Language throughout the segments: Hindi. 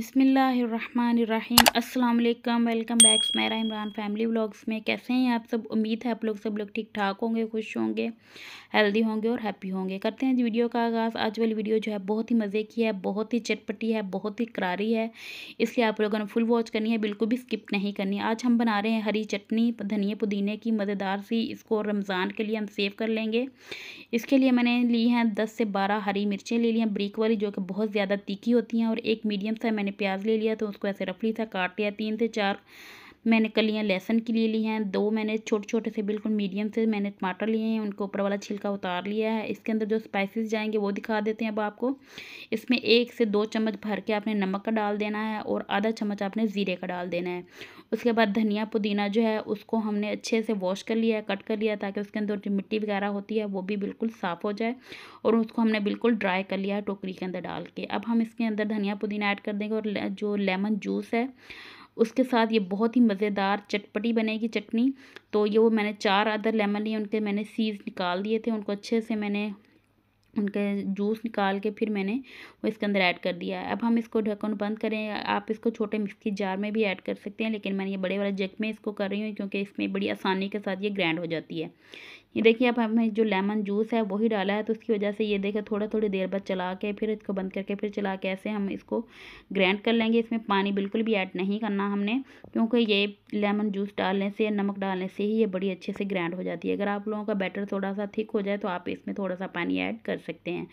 बिसमीम अल्लाम वेलकम बैक मेरा इमरान फैमिली व्लॉग्स में कैसे हैं आप सब उम्मीद है आप लोग सब लोग ठीक ठाक होंगे खुश होंगे हेल्दी होंगे और हैप्पी होंगे करते हैं वीडियो का आगाज़ आज वाली वीडियो जो है बहुत ही मज़े की है बहुत ही चटपटी है बहुत ही करारी है इसलिए आप लोगों ने फुल वॉच करनी है बिल्कुल भी स्किप नहीं करनी आज हम बना रहे हैं हरी चटनी धनिया पुदीने की मज़ेदार सी इसको रमज़ान के लिए हम सेव कर लेंगे इसके लिए मैंने ली हैं दस से बारह हरी मिर्चें ले ली हैं ब्रिक वाली जो कि बहुत ज़्यादा तीखी होती हैं और एक मीडियम सा मैंने मैंने प्याज ले लिया तो उसको ऐसे रफली सा काट लिया तीन से चार मैंने कलियाँ लहसन के लिए ली हैं दो मैंने छोटे छोटे से बिल्कुल मीडियम से मैंने टमाटर लिए हैं उनके ऊपर वाला छिलका उतार लिया है इसके अंदर जो स्पाइसेस जाएंगे वो दिखा देते हैं अब आपको इसमें एक से दो चम्मच भर के आपने नमक का डाल देना है और आधा चम्मच आपने ज़ीरे का डाल देना है उसके बाद धनिया पुदीना जो है उसको हमने अच्छे से वॉश कर लिया है कट कर लिया ताकि उसके अंदर जो मिट्टी वगैरह होती है वो भी बिल्कुल साफ़ हो जाए और उसको हमने बिल्कुल ड्राई कर लिया है टोकरी के अंदर डाल के अब हम इसके अंदर धनिया पुदीना ऐड कर देंगे और जो लेमन जूस है उसके साथ ये बहुत ही मज़ेदार चटपटी बनेगी चटनी तो ये वो मैंने चार अदर लेमन लिए उनके मैंने सीज निकाल दिए थे उनको अच्छे से मैंने उनके जूस निकाल के फिर मैंने वो इसके अंदर ऐड कर दिया अब हम इसको ढक्कन बंद करें आप इसको छोटे मिक्सी जार में भी ऐड कर सकते हैं लेकिन मैंने ये बड़े वाले जग में इसको कर रही हूँ क्योंकि इसमें बड़ी आसानी के साथ ये ग्रैंड हो जाती है ये देखिए अब हमें जो लेमन जूस है वही डाला है तो उसकी वजह से ये देखें थोड़ा थोड़ी देर बाद चला के फिर इसको बंद करके फिर चला के ऐसे हम इसको ग्रैंड कर लेंगे इसमें पानी बिल्कुल भी ऐड नहीं करना हमने क्योंकि ये लेमन जूस डालने से नमक डालने से ही ये बड़ी अच्छे से ग्रैंड हो जाती है अगर आप लोगों का बैटर थोड़ा सा थिक हो जाए तो आप इसमें थोड़ा सा पानी ऐड कर सकते हैं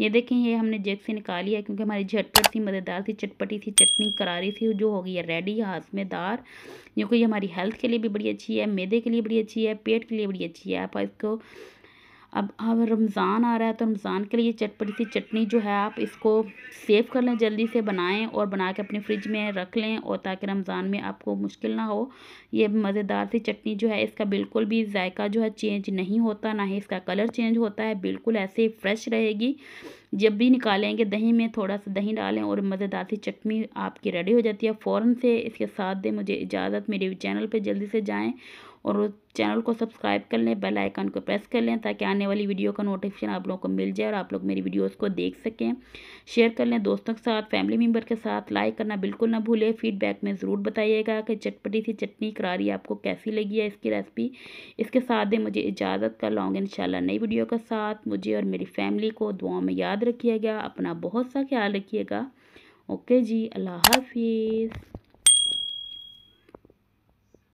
ये देखें ये हमने जेक से निकाली है क्योंकि हमारी झटपट सी मज़ेदार थी चटपटी थी चटनी करारी थी जो हो गई है रेडी हाजमेदार क्योंकि ये हमारी हेल्थ के लिए भी बड़ी अच्छी है मैदे के लिए बड़ी अच्छी है पेट के लिए बड़ी अच्छी है आप वाइफ को अब अब रमज़ान आ रहा है तो रमज़ान के लिए चटपटी सी चटनी जो है आप इसको सेव कर लें जल्दी से बनाएं और बना के अपने फ्रिज में रख लें और ताकि रमज़ान में आपको मुश्किल ना हो ये मज़ेदार सी चटनी जो है इसका बिल्कुल भी जायका जो है चेंज नहीं होता ना ही इसका कलर चेंज होता है बिल्कुल ऐसे फ्रेश रहेगी जब भी निकालेंगे दही में थोड़ा सा दही डालें और मज़ेदार सी चटनी आपकी रेडी हो जाती है फ़ौर से इसके साथ दें मुझे इजाज़त मेरे चैनल पर जल्दी से जाएँ और चैनल को सब्सक्राइब कर लें बेल आइकन को प्रेस कर लें ताकि आने वाली वीडियो का नोटिफिकेशन आप लोगों को मिल जाए और आप लोग मेरी वीडियोस को देख सकें शेयर कर लें दोस्तों के साथ फैमिली मेम्बर के साथ लाइक करना बिल्कुल ना भूलें फीडबैक में ज़रूर बताइएगा कि चटपटी सी चटनी करारी आपको कैसी लगी है इसकी रेसिपी इसके साथ दें मुझे इजाज़त कर लाऊँगा इन नई वीडियो के साथ मुझे और मेरी फैमिली को दुआओं में याद रखिएगा अपना बहुत सा ख्याल रखिएगा ओके जी अल्लाह हाफिज़